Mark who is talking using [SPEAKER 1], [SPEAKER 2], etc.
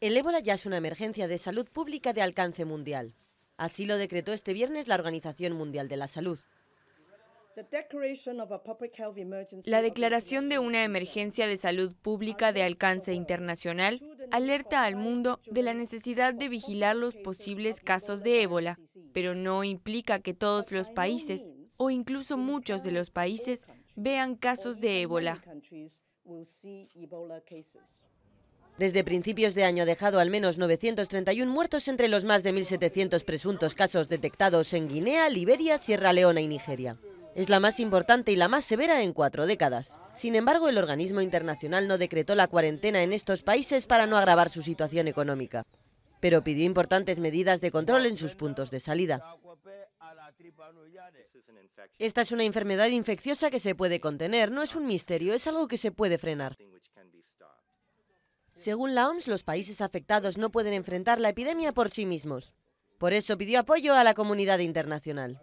[SPEAKER 1] El ébola ya es una emergencia de salud pública de alcance mundial. Así lo decretó este viernes la Organización Mundial de la Salud.
[SPEAKER 2] La
[SPEAKER 3] declaración de una emergencia de salud pública de alcance internacional alerta al mundo de la necesidad de vigilar los posibles casos de ébola, pero no implica que todos los países, o incluso muchos de los países, vean
[SPEAKER 1] casos de ébola. Desde principios de año ha dejado al menos 931 muertos entre los más de 1.700 presuntos casos detectados en Guinea, Liberia, Sierra Leona y Nigeria. Es la más importante y la más severa en cuatro décadas. Sin embargo, el organismo internacional no decretó la cuarentena en estos países para no agravar su situación económica, pero pidió importantes medidas de control en sus puntos de salida. Esta es una enfermedad infecciosa que se puede contener, no es un misterio, es algo que se puede frenar. Según la OMS, los países afectados no pueden enfrentar la epidemia por sí mismos. Por eso pidió apoyo a la comunidad internacional.